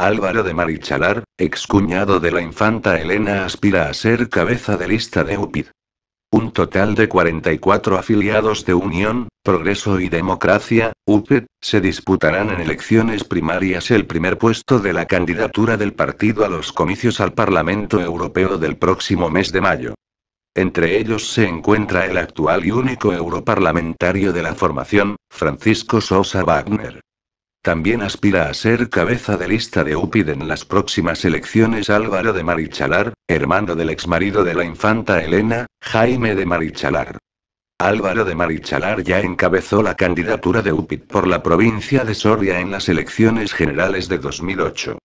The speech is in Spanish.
Álvaro de Marichalar, excuñado de la infanta Elena, aspira a ser cabeza de lista de UPID. Un total de 44 afiliados de Unión, Progreso y Democracia, UPED, se disputarán en elecciones primarias el primer puesto de la candidatura del partido a los comicios al Parlamento Europeo del próximo mes de mayo. Entre ellos se encuentra el actual y único europarlamentario de la formación, Francisco Sosa Wagner. También aspira a ser cabeza de lista de UPID en las próximas elecciones Álvaro de Marichalar, hermano del exmarido de la infanta Elena, Jaime de Marichalar. Álvaro de Marichalar ya encabezó la candidatura de UPID por la provincia de Soria en las elecciones generales de 2008.